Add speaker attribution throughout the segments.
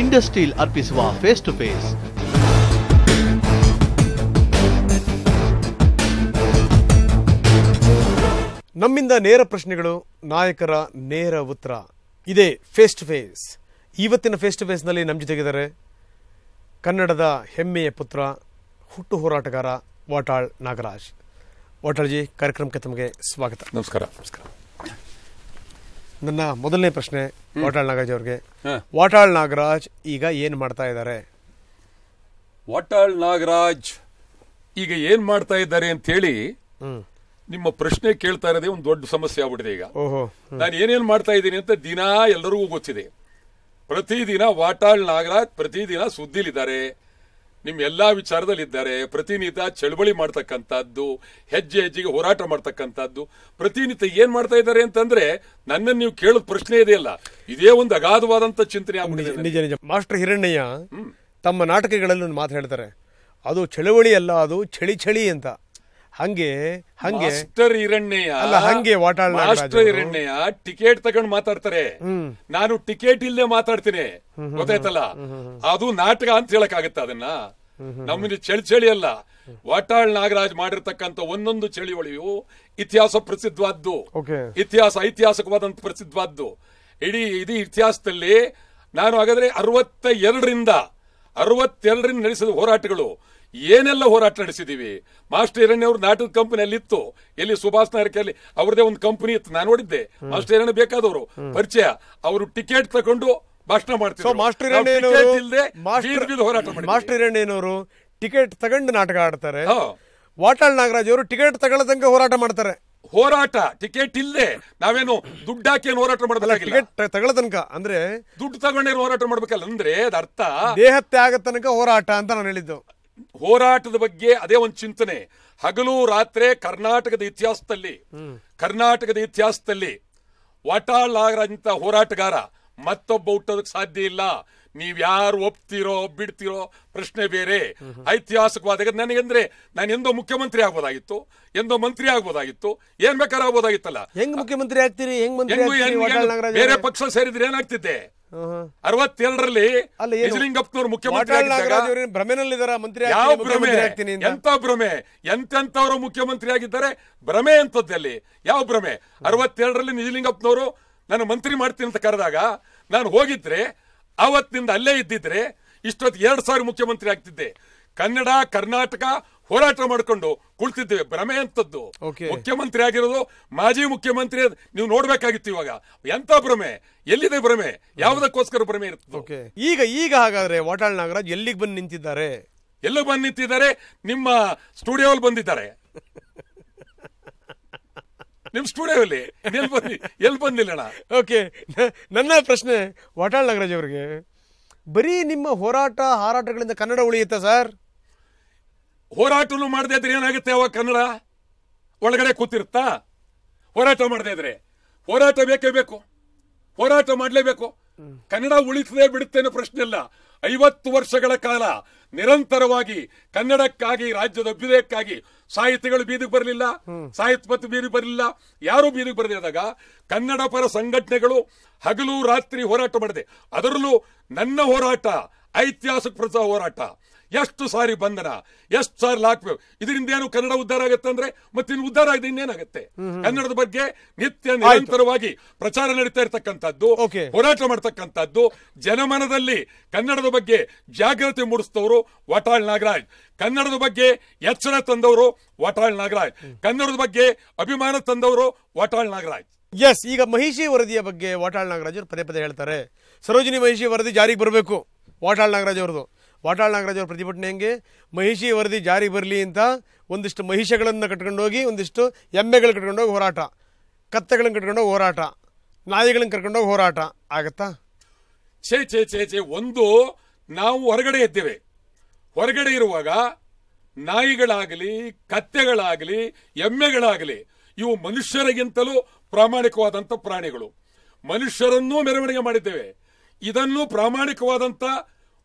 Speaker 1: ಇಂಡಸ್ಟ್ರೀಲ್ ಅರ್ಪಿಸುವ face to face ನಮ್ಮಿಂದ ನೇರ ಪ್ರಶ್ನೆಗಳು ನಾಯಕರ ನೇರ ಉತ್ತರ ಇದೇ ಫೇಸ್ ಟು ಫೇಸ್ ಇವತ್ತಿನ ಫೇಸ್ ಟು ಫೇಸ್ನಲ್ಲಿ ನಮ್ಮ ಜೊತೆಗಿದ್ದಾರೆ ಕನ್ನಡದ ಹೆಮ್ಮೆಯ ಪುತ್ರ ಹುಟ್ಟು ಹೋರಾಟಗಾರ ವಾಟಾಳ್ ನಾಗರಾಜ್ ವಾಟಾಳ್ಜಿ ಕಾರ್ಯಕ್ರಮಕ್ಕೆ ತಮಗೆ ಸ್ವಾಗತ
Speaker 2: ನಮಸ್ಕಾರ ನಮಸ್ಕಾರ
Speaker 1: ನನ್ನ ಮೊದಲನೇ ಪ್ರಶ್ನೆ ವಾಟಾಳ್ ನಾಗರಾಜ್ ಅವ್ರಿಗೆ ವಾಟಾಳ್ ನಾಗರಾಜ್ ಈಗ ಏನ್ ಮಾಡ್ತಾ ಇದ್ದಾರೆ
Speaker 2: ವಾಟಾಳ್ ನಾಗರಾಜ್ ಈಗ ಏನ್ ಮಾಡ್ತಾ ಇದ್ದಾರೆ ಅಂತ ಹೇಳಿ ನಿಮ್ಮ ಪ್ರಶ್ನೆ ಕೇಳ್ತಾ ಇರೋದೇ ಒಂದು ದೊಡ್ಡ ಸಮಸ್ಯೆ ಆಗ್ಬಿಟ್ಟಿದೆ ಈಗ ನಾನು ಏನೇನ್ ಮಾಡ್ತಾ ಇದ್ದೀನಿ ಅಂತ ದಿನ ಎಲ್ಲರಿಗೂ ಗೊತ್ತಿದೆ ಪ್ರತಿದಿನ ವಾಟಾಳ್ ನಾಗರಾಜ್ ಪ್ರತಿದಿನ ಸುದ್ದಿಲಿದ್ದಾರೆ ನಿಮ್ಮ ವಿಚಾರದಲ್ಲಿ ವಿಚಾರದಲ್ಲಿದ್ದಾರೆ ಪ್ರತಿನಿತ್ಯ ಚಳವಳಿ ಮಾಡ್ತಕ್ಕಂಥದ್ದು ಹೆಜ್ಜೆ ಹೆಜ್ಜೆಗೆ ಹೋರಾಟ ಮಾಡ್ತಕ್ಕಂಥದ್ದು ಪ್ರತಿನಿತ್ಯ ಏನ್ ಮಾಡ್ತಾ ಇದ್ದಾರೆ ಅಂತಂದ್ರೆ ನನ್ನನ್ನು ನೀವು ಕೇಳೋದ್ ಪ್ರಶ್ನೆ ಇದೆಯಲ್ಲ ಇದೇ ಒಂದು ಅಗಾಧವಾದಂತ ಚಿಂತನೆ
Speaker 1: ನಿಜ ನಿಜ ಮಾಸ್ಟರ್ ಹಿರಣ್ಣಯ್ಯ ತಮ್ಮ ನಾಟಕಗಳಲ್ಲಿ ಮಾತು ಅದು ಚಳವಳಿ ಅಲ್ಲ ಅದು ಚಳಿ ಚಳಿ ಅಂತ ಹಂಗೆ
Speaker 2: ಹಂಗೆ ಮಾಸ್ಟರ್ ಅಲ್ಲ ಹಂಗೆ ಮಾಸ್ಟರ್ ಟಿಕೆಟ್ ತಗೊಂಡ್ ಮಾತಾಡ್ತಾರೆ ನಾನು ಟಿಕೆಟ್ ಇಲ್ಲೇ ಮಾತಾಡ್ತೀನಿ ಗೊತ್ತಾಯ್ತಲ್ಲ ಅದು ನಾಟಕ ಅಂತ ಹೇಳಕ್ ಆಗತ್ತ ಅದನ್ನ ನಮ್ಮಲ್ಲಿ ಚಳಿ ಚಳಿ ಅಲ್ಲ ವಾಟಾಳ್ ನಾಗರಾಜ್ ಮಾಡಿರ್ತಕ್ಕಂಥ ಒಂದೊಂದು ಚಳಿವಳಿಯು ಇತಿಹಾಸ ಪ್ರಸಿದ್ಧವಾದ್ದು ಇತಿಹಾಸ ಐತಿಹಾಸಿಕವಾದಂತ ಪ್ರಸಿದ್ಧವಾದ್ದು ಇಡೀ ಇಡೀ ಇತಿಹಾಸದಲ್ಲಿ ನಾನು ಹಾಗಾದ್ರೆ ಅರವತ್ತ ಎರಡರಿಂದ ಅರವತ್ತೆರಡರಿಂದ ನಡೆಸಿದ ಹೋರಾಟಗಳು ಏನೆಲ್ಲ ಹೋರಾಟ ನಡೆಸಿದ್ದೀವಿ ಮಾಸ್ಟರ್ ಹಿರಣ್ಯ ಅವ್ರ ನಾಟಕ ಕಂಪನಿಯಲ್ಲಿ ಇತ್ತು ಎಲ್ಲಿ ಸುಭಾಷ್ ನಾಯಕಲ್ಲಿ ಅವ್ರದೇ ಒಂದು ಕಂಪನಿ ಇತ್ತು ನಾನು ನೋಡಿದ್ದೆ ಮಾಸ್ಟರ್ ಹಿರಣ್ಯ ಬೇಕಾದವರು ಪರಿಚಯ ಅವರು ಟಿಕೆಟ್ ತಗೊಂಡು ಭಾಷಣ ಮಾಡ್ತಾರೆ ಮಾಸ್ಟರ್
Speaker 1: ಮಾಸ್ಟರ್ ಟಿಕೆಟ್ ತಗೊಂಡು ನಾಟಕ ಆಡ್ತಾರೆ ವಾಟಾಳ್ ನಾಗರಾಜ್ ಅವರು ಟಿಕೆಟ್
Speaker 2: ತಗೊಳ್ಳದಂಗೆ ಹೋರಾಟ ಮಾಡ್ತಾರೆ ಹೋರಾಟ ಟಿಕೆಟ್ ಇಲ್ಲದೆ ನಾವೇನು ದುಡ್ಡು ಹಾಕಿ ಹೋರಾಟ ಮಾಡಬೇಕಾಗಿಲ್ಲ ಟಿಕೆಟ್ ತಗೊಳ್ಳ ತನಕ ಅಂದ್ರೆ ದುಡ್ಡು ತಗೊಂಡೇನು ಹೋರಾಟ ಮಾಡ್ಬೇಕಲ್ಲ ಅಂದ್ರೆ ಅರ್ಥ ದೇಹ ತ್ಯಾಗ ತನಕ ಹೋರಾಟ ಅಂತ ನಾನು ಹೇಳಿದ್ದು ಹೋರಾಟದ ಬಗ್ಗೆ ಅದೇ ಒಂದು ಚಿಂತನೆ ಹಗಲು ರಾತ್ರಿ ಕರ್ನಾಟಕದ ಇತಿಹಾಸದಲ್ಲಿ ಕರ್ನಾಟಕದ ಇತಿಹಾಸದಲ್ಲಿ ವಾಟಾಳ್ ಆಗರಂತ ಹೋರಾಟಗಾರ ಮತ್ತೊಬ್ಬ ಹುಟ್ಟೋದಕ್ಕೆ ಸಾಧ್ಯ ಇಲ್ಲ ನೀವ್ಯಾರು ಒಪ್ತಿರೋ ಬಿಡ್ತಿರೋ ಪ್ರಶ್ನೆ ಬೇರೆ ಐತಿಹಾಸಿಕವಾದ ನನಗೆಂದ್ರೆ ನಾನು ಎಂದೋ ಮುಖ್ಯಮಂತ್ರಿ ಆಗ್ಬೋದಾಗಿತ್ತು ಎಂದೋ ಮಂತ್ರಿ ಆಗ್ಬೋದಾಗಿತ್ತು ಏನ್ ಬೇಕಾದ್ರೆ ಆಗ್ಬೋದಾಗಿತ್ತಲ್ಲ ಹೆಂಗ್ ಮುಖ್ಯಮಂತ್ರಿ ಆಗ್ತೀರಿ ಬೇರೆ ಪಕ್ಷ ಸೇರಿದ್ರೆ ಏನಾಗ್ತಿದ್ದೆ ಅರವತ್ತೆರಡರಲ್ಲಿ ಮುಖ್ಯಮಂತ್ರಿ ಭ್ರಮೆನಲ್ಲಿದ್ದಾರೆ ಮಂತ್ರಿ ಯಾವ ಭ್ರಮೆ ಎಂತ ಭ್ರಮೆ ಎಂತೆಂತವರು ಮುಖ್ಯಮಂತ್ರಿ ಆಗಿದ್ದಾರೆ ಭ್ರಮೆ ಅಲ್ಲಿ ಯಾವ ಭ್ರಮೆ ಅರವತ್ತೆರಡರಲ್ಲಿ ನಿಜಲಿಂಗಪ್ಪನವರು ನಾನು ಮಂತ್ರಿ ಮಾಡ್ತೀನಿ ಅಂತ ಕರೆದಾಗ ನಾನು ಹೋಗಿದ್ರೆ ಅವತ್ತಿಂದ ಅಲ್ಲೇ ಇದ್ದಿದ್ರೆ ಇಷ್ಟೊತ್ತು ಎರಡ್ ಸಾವಿರ ಮುಖ್ಯಮಂತ್ರಿ ಆಗ್ತಿದ್ದೆ ಕನ್ನಡ ಕರ್ನಾಟಕ ಹೋರಾಟ ಮಾಡ್ಕೊಂಡು ಕುಳಿತಿದ್ದೇವೆ ಭ್ರಮೆ ಅಂತದ್ದು ಮುಖ್ಯಮಂತ್ರಿ ಆಗಿರೋದು ಮಾಜಿ ಮುಖ್ಯಮಂತ್ರಿ ನೀವು ನೋಡ್ಬೇಕಾಗಿತ್ತು ಇವಾಗ ಎಂತ ಭ್ರಮೆ ಎಲ್ಲಿದೆ ಭ್ರಮೆ ಯಾವುದಕ್ಕೋಸ್ಕರ ಭ್ರಮೆ ಇರ್ತದೆ ಈಗ ಈಗ ಹಾಗಾದ್ರೆ ವಾಟಾಳ್ ನಾಗರಾಜ್ ಎಲ್ಲಿಗೆ ಬಂದು ನಿಂತಿದ್ದಾರೆ ಎಲ್ಲ ಬಂದು ನಿಂತಿದ್ದಾರೆ ನಿಮ್ಮ ಸ್ಟುಡಿಯೋಲ್ಲಿ ಬಂದಿದ್ದಾರೆ ನಿಮ್ ಸ್ಟುಡಿಯೋಲ್ಲಿ ಎಲ್ಲಿ ಬಂದಿ ಎಲ್ಲಿ ಬಂದಿಲ್ಲಣ್ಣ ಓಕೆ
Speaker 1: ನನ್ನ ಪ್ರಶ್ನೆ ವಾಟಾಳ್ ನಾಗರಾಜ್ ಅವರಿಗೆ ಬರೀ ನಿಮ್ಮ ಹೋರಾಟ ಹಾರಾಟಗಳಿಂದ ಕನ್ನಡ ಉಳಿಯುತ್ತಾ ಸರ್
Speaker 2: ಹೋರಾಟನು ಮಾಡದೇ ಇದ್ರೆ ಏನಾಗುತ್ತೆ ಅವಾಗ ಕನ್ನಡ ಒಳಗಡೆ ಕೂತಿರುತ್ತಾ ಹೋರಾಟ ಮಾಡದೇ ಇದ್ರೆ ಹೋರಾಟ ಬೇಕೇ ಬೇಕು ಹೋರಾಟ ಮಾಡಲೇಬೇಕು ಕನ್ನಡ ಉಳಿಸದೇ ಅನ್ನೋ ಪ್ರಶ್ನೆ ಇಲ್ಲ ಐವತ್ತು ವರ್ಷಗಳ ಕಾಲ ನಿರಂತರವಾಗಿ ಕನ್ನಡಕ್ಕಾಗಿ ರಾಜ್ಯದ ಅಭ್ಯುದಯಕ್ಕಾಗಿ ಸಾಹಿತಿಗಳು ಬೀದಿಗೆ ಬರಲಿಲ್ಲ ಸಾಹಿತ್ಯ ಪತ್ ಬೀದಿಗೆ ಬರಲಿಲ್ಲ ಯಾರು ಬೀದಿಗೆ ಬರದಿದ್ದಾಗ ಕನ್ನಡ ಪರ ಸಂಘಟನೆಗಳು ಹಗಲು ರಾತ್ರಿ ಹೋರಾಟ ಮಾಡಿದೆ ಅದರಲ್ಲೂ ನನ್ನ ಹೋರಾಟ ಐತಿಹಾಸಿಕ ಪ್ರಜಾ ಹೋರಾಟ ಎಷ್ಟು ಸಾರಿ ಬಂಧನ ಎಷ್ಟು ಸಾರಿ ಲಾಕ್ ಇದರಿಂದ ಏನು ಕನ್ನಡ ಉದ್ದಾರ ಆಗುತ್ತೆ ಅಂದ್ರೆ ಮತ್ತಿನ್ ಉದ್ದಾರ ಆಗಿದೆ ಇನ್ನೇನಾಗುತ್ತೆ ಕನ್ನಡದ ಬಗ್ಗೆ ನಿತ್ಯ ನಿರಂತರವಾಗಿ ಪ್ರಚಾರ ನಡೀತಾ ಇರತಕ್ಕಂಥದ್ದು ಹೋರಾಟ ಮಾಡ್ತಕ್ಕಂಥದ್ದು ಜನಮನದಲ್ಲಿ ಕನ್ನಡದ ಬಗ್ಗೆ ಜಾಗೃತಿ ಮೂಡಿಸಿದವರು ವಾಟಾಳ್ ನಾಗರಾಜ್ ಕನ್ನಡದ ಬಗ್ಗೆ ಎಚ್ಚರ ತಂದವರು ವಾಟಾಳ್ ನಾಗರಾಜ್ ಕನ್ನಡದ ಬಗ್ಗೆ ಅಭಿಮಾನ ತಂದವರು ವಾಟಾಳ್ ನಾಗರಾಜ್ ಎಸ್ ಈಗ ಮಹಿಷಿ ವರದಿಯ ಬಗ್ಗೆ ವಾಟಾಳ್
Speaker 1: ನಾಗರಾಜ್ ಅವರು ಪದೇ ಪದೇ ಹೇಳ್ತಾರೆ ಸರೋಜಿನಿ ಮಹಿಷಿ ವರದಿ ಜಾರಿಗೆ ಬರಬೇಕು ವಾಟಾಳ್ ನಾಗರಾಜ್ ಅವರದು ವಾಟಾಳ್ ನಾಗರಾಜವ್ರ ಪ್ರತಿಭಟನೆ ಹೆಂಗೆ ಮಹಿಷಿ ವರದಿ ಜಾರಿ ಬರಲಿ ಅಂತ ಒಂದಿಷ್ಟು ಮಹಿಷಗಳನ್ನು ಕಟ್ಕೊಂಡೋಗಿ ಒಂದಿಷ್ಟು ಎಮ್ಮೆಗಳು ಕಟ್ಕೊಂಡೋಗಿ ಹೋರಾಟ ಕತ್ತೆಗಳನ್ನು ಕಟ್ಕೊಂಡೋಗಿ ಹೋರಾಟ ನಾಯಿಗಳನ್ನು ಕರ್ಕೊಂಡೋಗಿ ಹೋರಾಟ ಆಗತ್ತಾ
Speaker 2: ಛೇ ಛೇ ಛೇ ಛೇ ಒಂದು ನಾವು ಹೊರಗಡೆ ಇದ್ದೇವೆ ಹೊರಗಡೆ ಇರುವಾಗ ನಾಯಿಗಳಾಗಲಿ ಕತ್ತೆಗಳಾಗಲಿ ಎಮ್ಮೆಗಳಾಗಲಿ ಇವು ಮನುಷ್ಯರಿಗಿಂತಲೂ ಪ್ರಾಮಾಣಿಕವಾದಂಥ ಪ್ರಾಣಿಗಳು ಮನುಷ್ಯರನ್ನೂ ಮೆರವಣಿಗೆ ಮಾಡಿದ್ದೇವೆ ಇದನ್ನು ಪ್ರಾಮಾಣಿಕವಾದಂಥ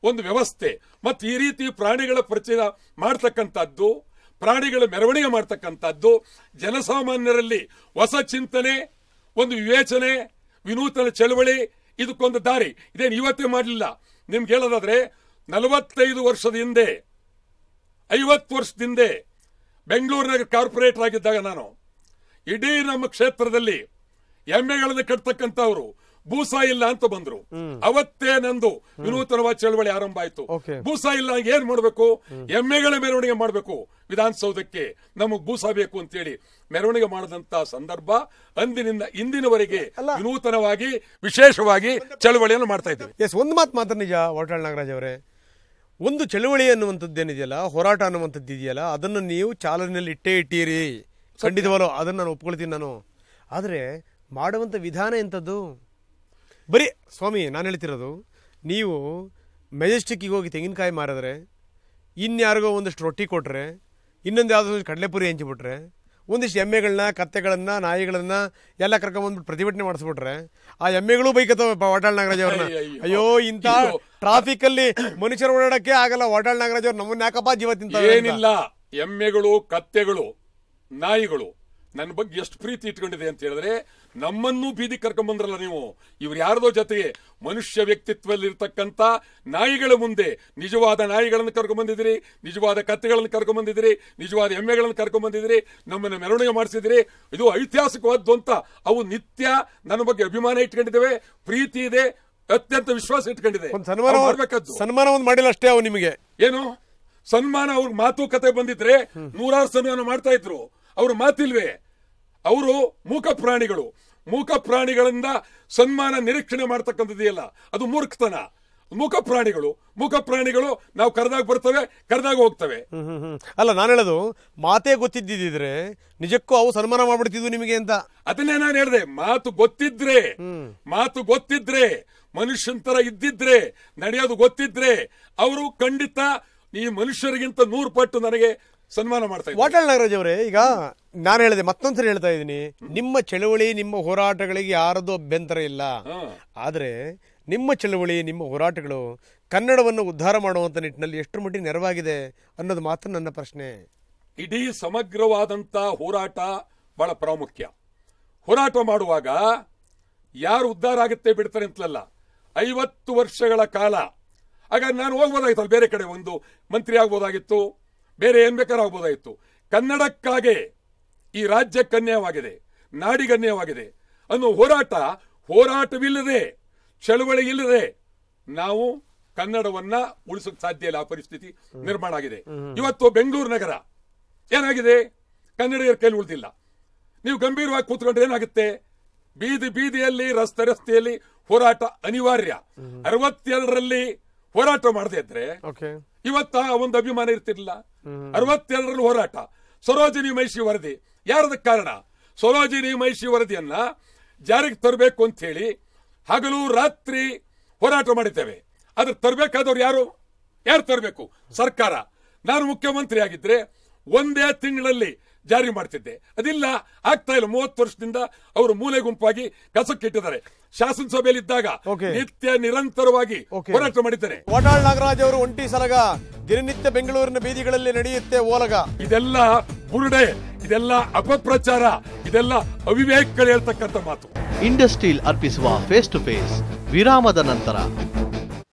Speaker 2: ಒಂದು ವ್ಯವಸ್ಥೆ ಮತ್ತು ಈ ರೀತಿ ಪ್ರಾಣಿಗಳ ಪರಿಚಯ ಮಾಡ್ತಕ್ಕಂಥದ್ದು ಪ್ರಾಣಿಗಳ ಮೆರವಣಿಗೆ ಮಾಡ್ತಕ್ಕಂಥದ್ದು ಜನಸಾಮಾನ್ಯರಲ್ಲಿ ಹೊಸ ಚಿಂತನೆ ಒಂದು ವಿವೇಚನೆ ವಿನೂತನ ಚಳವಳಿ ಇದಕ್ಕೊಂದು ದಾರಿ ಇದೇನು ಇವತ್ತೇ ಮಾಡಲಿಲ್ಲ ನಿಮ್ಗೆ ಹೇಳೋದಾದ್ರೆ ನಲವತ್ತೈದು ವರ್ಷದ ಹಿಂದೆ ಐವತ್ತು ವರ್ಷದ ಹಿಂದೆ ಬೆಂಗಳೂರಿನಾಗ ಕಾರ್ಪೊರೇಟರ್ ಆಗಿದ್ದಾಗ ನಾನು ಇಡೀ ನಮ್ಮ ಕ್ಷೇತ್ರದಲ್ಲಿ ಎಮ್ಮೆಗಳನ್ನು ಕಟ್ತಕ್ಕಂಥವ್ರು ಭೂಸ ಇಲ್ಲ ಅಂತ ಬಂದ್ರು ಅವತ್ತೇ ನಂದು ವಿನೂತನವಾದ ಚಳವಳಿ ಆರಂಭ ಆಯ್ತು ಭೂಸ ಇಲ್ಲ ಏನ್ ಮಾಡಬೇಕು ಎಮ್ಮೆಗಳ ಮೆರವಣಿಗೆ ಮಾಡಬೇಕು ವಿಧಾನಸೌಧಕ್ಕೆ ನಮಗ್ ಭೂಸ ಬೇಕು ಹೇಳಿ ಮೆರವಣಿಗೆ ಮಾಡದಂತ ಸಂದರ್ಭ ಅಂದಿನಿಂದ ಇಂದಿನವರೆಗೆ ವಿನೂತನವಾಗಿ ವಿಶೇಷವಾಗಿ ಚಳವಳಿಯನ್ನು ಮಾಡ್ತಾ ಇದ್ದೀವಿ
Speaker 1: ಎಸ್ ಒಂದು ಮಾತು ಮಾತ್ರ ನಿಜ ಹೊರಟಾಳ್ ನಾಗರಾಜ್ ಅವರೇ ಒಂದು ಚಳವಳಿ ಅನ್ನುವಂಥದ್ದು ಏನಿದೆಯಲ್ಲ ಹೋರಾಟ ಅನ್ನುವಂಥದ್ದು ಇದೆಯಲ್ಲ ಅದನ್ನು ನೀವು ಚಾಲನೆಯಲ್ಲಿ ಇಟ್ಟೇ ಇಟ್ಟೀರಿ ಖಂಡಿತವಲ್ಲೋ ಅದನ್ನು ನಾನು ಒಪ್ಕೊಳ್ತೀನಿ ನಾನು ಆದರೆ ಮಾಡುವಂಥ ವಿಧಾನ ಎಂಥದ್ದು ಬರೀ ಸ್ವಾಮಿ ನಾನು ಹೇಳ್ತಿರೋದು ನೀವು ಮೆಜೆಸ್ಟಿಕ್ಕಿಗೆ ಹೋಗಿ ತೆಂಗಿನಕಾಯಿ ಮಾರಿದ್ರೆ ಇನ್ಯಾರಿಗೋ ಒಂದಿಷ್ಟು ರೊಟ್ಟಿ ಕೊಟ್ಟರೆ ಇನ್ನೊಂದು ಯಾವುದೋ ಒಂದು ಕಡಲೆಪುರಿ ಹಂಚಿಬಿಟ್ರೆ ಒಂದಿಷ್ಟು ಎಮ್ಮೆಗಳನ್ನ ಕತ್ತೆಗಳನ್ನು ನಾಯಿಗಳನ್ನ ಎಲ್ಲ ಕರ್ಕೊಂಬಂದ್ಬಿಟ್ಟು ಪ್ರತಿಭಟನೆ ಮಾಡಿಸ್ಬಿಟ್ರೆ ಆ ಎಮ್ಮೆಗಳು ಬೈಕತ್ತವ ವಾಟಾಳ್ ನಾಗರಾಜ್ ಅವ್ರನ್ನ ಅಯ್ಯೋ ಇಂಥ ಟ್ರಾಫಿಕಲ್ಲಿ ಮನುಷ್ಯರು ಓಡಾಡಕ್ಕೆ ಆಗಲ್ಲ ವಾಟಾಳ್ ನಾಗರಾಜ್ ಅವ್ರು ನಮ್ಮನ್ನ ಯಾಕಪ್ಪ ಜೀವ ಏನಿಲ್ಲ
Speaker 2: ಎಮ್ಮೆಗಳು ಕತ್ತೆಗಳು ನಾಯಿಗಳು ನನ್ನ ಬಗ್ಗೆ ಎಷ್ಟು ಪ್ರೀತಿ ಇಟ್ಕೊಂಡಿದೆ ಅಂತ ಹೇಳಿದ್ರೆ ನಮ್ಮನ್ನೂ ಬೀದಿ ಕರ್ಕೊಂಡ್ಬಂದ್ರಲ್ಲ ನೀವು ಇವ್ರು ಯಾರದೋ ಜೊತೆಗೆ ಮನುಷ್ಯ ವ್ಯಕ್ತಿತ್ವದಲ್ಲಿರ್ತಕ್ಕಂಥ ನಾಯಿಗಳ ಮುಂದೆ ನಿಜವಾದ ನಾಯಿಗಳನ್ನು ಕರ್ಕೊಂಬಂದಿದ್ದೀರಿ ನಿಜವಾದ ಕತ್ತೆಗಳನ್ನು ಕರ್ಕೊಂಬಂದಿದ್ದೀರಿ ನಿಜವಾದ ಎಮ್ಮೆಗಳನ್ನು ಕರ್ಕೊಂಬಂದಿದ್ದೀರಿ ನಮ್ಮನ್ನು ಮೆರವಣಿಗೆ ಮಾಡಿಸಿದಿರಿ ಇದು ಐತಿಹಾಸಿಕವಾದ್ದು ಅಂತ ಅವು ನಿತ್ಯ ನನ್ನ ಬಗ್ಗೆ ಅಭಿಮಾನ ಇಟ್ಕೊಂಡಿದ್ದೇವೆ ಪ್ರೀತಿ ಇದೆ ಅತ್ಯಂತ ವಿಶ್ವಾಸ ಇಟ್ಕೊಂಡಿದೆ ಸನ್ಮಾನ ಒಂದು ಮಾಡಿಲ್ಲ ಅಷ್ಟೇ ಅವು ನಿಮಗೆ ಏನು ಸನ್ಮಾನ ಅವ್ರ ಮಾತುಕತೆ ಬಂದಿದ್ರೆ ನೂರಾರು ಸನ್ಮಾನ ಮಾಡ್ತಾ ಇದ್ರು ಅವ್ರ ಮಾತಿಲ್ವೇ ಅವರು ಮೂಕ ಪ್ರಾಣಿಗಳು ಮೂಕ ಪ್ರಾಣಿಗಳಿಂದ ಸನ್ಮಾನ ನಿರೀಕ್ಷಣೆ ಮಾಡ್ತಕ್ಕಂಥದ್ದೆಯಲ್ಲ ಅದು ಮೂರ್ಖತನ ಮೂಕ ಪ್ರಾಣಿಗಳು ಮೂಕ ಪ್ರಾಣಿಗಳು ನಾವು ಕರೆದಾಗ ಬರ್ತವೆ ಕರೆದಾಗ ಹೋಗ್ತವೆ ಅಲ್ಲ ನಾನು ಹೇಳೋದು ಮಾತೇ ಗೊತ್ತಿದ್ದಿದ್ರೆ ನಿಜಕ್ಕೂ ಅವು ಸನ್ಮಾನ ಮಾಡ್ಬಿಡ್ತಿದ್ವು ನಿಮಗೆ ಅಂತ ಅದನ್ನೇ ನಾನು ಹೇಳಿದೆ ಮಾತು ಗೊತ್ತಿದ್ರೆ ಮಾತು ಗೊತ್ತಿದ್ರೆ ಮನುಷ್ಯನ ತರ ಇದ್ದಿದ್ರೆ ನಡೆಯೋದು ಗೊತ್ತಿದ್ರೆ ಅವರು ಖಂಡಿತ ಈ ಮನುಷ್ಯರಿಗಿಂತ ನೂರು ಪಟ್ಟು ನನಗೆ ಸನ್ಮಾನ ಮಾಡ್ತಾರೆ
Speaker 1: ವಾಟಾಳ್ ನಾಗರಾಜ್ ಅವರೇ ಈಗ ನಾನು ಹೇಳಿದೆ ಮತ್ತೊಂದ್ಸರಿ ಹೇಳ್ತಾ ಇದ್ದೀನಿ ನಿಮ್ಮ ಚಳುವಳಿ ನಿಮ್ಮ ಹೋರಾಟಗಳಿಗೆ ಯಾರದು ಅಭ್ಯಂತರ ಇಲ್ಲ ಆದರೆ ನಿಮ್ಮ ಚಳುವಳಿ ನಿಮ್ಮ ಹೋರಾಟಗಳು ಕನ್ನಡವನ್ನು ಉದ್ಧಾರ ಮಾಡುವಂಥ ನಿಟ್ಟಿನಲ್ಲಿ ಎಷ್ಟು ಮಟ್ಟಿಗೆ ನೆರವಾಗಿದೆ ಅನ್ನೋದು ಮಾತ್ರ ನನ್ನ ಪ್ರಶ್ನೆ
Speaker 2: ಇಡೀ ಸಮಗ್ರವಾದಂಥ ಹೋರಾಟ ಬಹಳ ಪ್ರಾಮುಖ್ಯ ಹೋರಾಟ ಮಾಡುವಾಗ ಯಾರು ಉದ್ಧಾರ ಆಗುತ್ತೆ ಬಿಡ್ತಾರೆ ಅಂತಲಲ್ಲ ಐವತ್ತು ವರ್ಷಗಳ ಕಾಲ ಹಾಗಾಗಿ ನಾನು ಹೋಗ್ಬೋದಾಗಿತ್ತಲ್ಲ ಬೇರೆ ಕಡೆ ಒಂದು ಮಂತ್ರಿ ಆಗ್ಬೋದಾಗಿತ್ತು ಬೇರೆ ಏನ್ ಬೇಕಾದ್ರೂ ಆಗ್ಬೋದಾಗಿತ್ತು ಕನ್ನಡಕ್ಕಾಗೆ ಈ ರಾಜ್ಯಕ್ಕನ್ಯಾಯವಾಗಿದೆ ನಾಡಿಗನ್ಯಾಯವಾಗಿದೆ ಅನ್ನೋ ಹೋರಾಟ ಹೋರಾಟವಿಲ್ಲದೆ ಚಳವಳಿ ಇಲ್ಲದೆ ನಾವು ಕನ್ನಡವನ್ನ ಉಳಿಸೋಕೆ ಸಾಧ್ಯ ಇಲ್ಲ ಆ ಪರಿಸ್ಥಿತಿ ನಿರ್ಮಾಣ ಆಗಿದೆ ಇವತ್ತು ಬೆಂಗಳೂರು ನಗರ ಏನಾಗಿದೆ ಕನ್ನಡಿಗರ ಕೈಲಿ ಉಳಿದಿಲ್ಲ ನೀವು ಗಂಭೀರವಾಗಿ ಕೂತ್ಕೊಂಡ್ರೆ ಏನಾಗುತ್ತೆ ಬೀದಿ ಬೀದಿಯಲ್ಲಿ ರಸ್ತೆ ರಸ್ತೆಯಲ್ಲಿ ಹೋರಾಟ ಅನಿವಾರ್ಯ ಅರವತ್ತೆರಡರಲ್ಲಿ ಹೋರಾಟ ಮಾಡದೇ ಇದ್ರೆ ಇವತ್ತ ಒಂದು ಅಭಿಮಾನ ಇರ್ತಿರ್ಲಿಲ್ಲ ಅರವತ್ತೆರಡರಲ್ಲಿ ಹೋರಾಟ ಸರೋಜಿನಿ ಮಹಿಷಿ ವರದಿ ಯಾರದ ಕಾರಣ ಸೊಲೋಜಿನಿ ಮಹಿಷಿ ವರದಿಯನ್ನ ಜಾರಿಗೆ ತರಬೇಕು ಅಂತ ಹೇಳಿ ಹಗಲು ರಾತ್ರಿ ಹೋರಾಟ ಮಾಡಿದ್ದೇವೆ ಆದ್ರೆ ತರಬೇಕಾದವ್ರು ಯಾರು ಯಾರು ತರಬೇಕು ಸರ್ಕಾರ ನಾನು ಮುಖ್ಯಮಂತ್ರಿ ಆಗಿದ್ರೆ ಒಂದೇ ತಿಂಗಳಲ್ಲಿ ಜಾರಿ ಮಾಡ್ತಿದ್ದೆ ಅದಿಲ್ಲ ಆಗ್ತಾ ಇಲ್ಲ ಮೂವತ್ತು ವರ್ಷದಿಂದ ಅವರು ಮೂಲೆ ಗುಂಪಾಗಿ ಶಾಸನ ಶಾಸನಸಭೆಯಲ್ಲಿ ಇದ್ದಾಗ ನಿತ್ಯ ನಿರಂತರವಾಗಿ ಹೋರಾಟ ಮಾಡಿದ್ದಾರೆ ವಾಟಾಳ್ ನಾಗರಾಜ್ ಅವರು ಒಂಟಿ ಸಲಗ ದಿನನಿತ್ಯ ಬೆಂಗಳೂರಿನ ಬೀದಿಗಳಲ್ಲಿ ನಡೆಯುತ್ತೆ ಓಲಗ ಇದೆಲ್ಲ ಬುರುಡೆ ಇದೆಲ್ಲ ಅಪಪ್ರಚಾರ ಇದೆಲ್ಲ ಅವಿವೇಕಗಳು ಹೇಳ್ತಕ್ಕಂಥ ಮಾತು ಇಂಡಸ್ಟ್ರೀಲ್ ಅರ್ಪಿಸುವ ಫೇಸ್ ಟು ಫೇಸ್ ವಿರಾಮದ ನಂತರ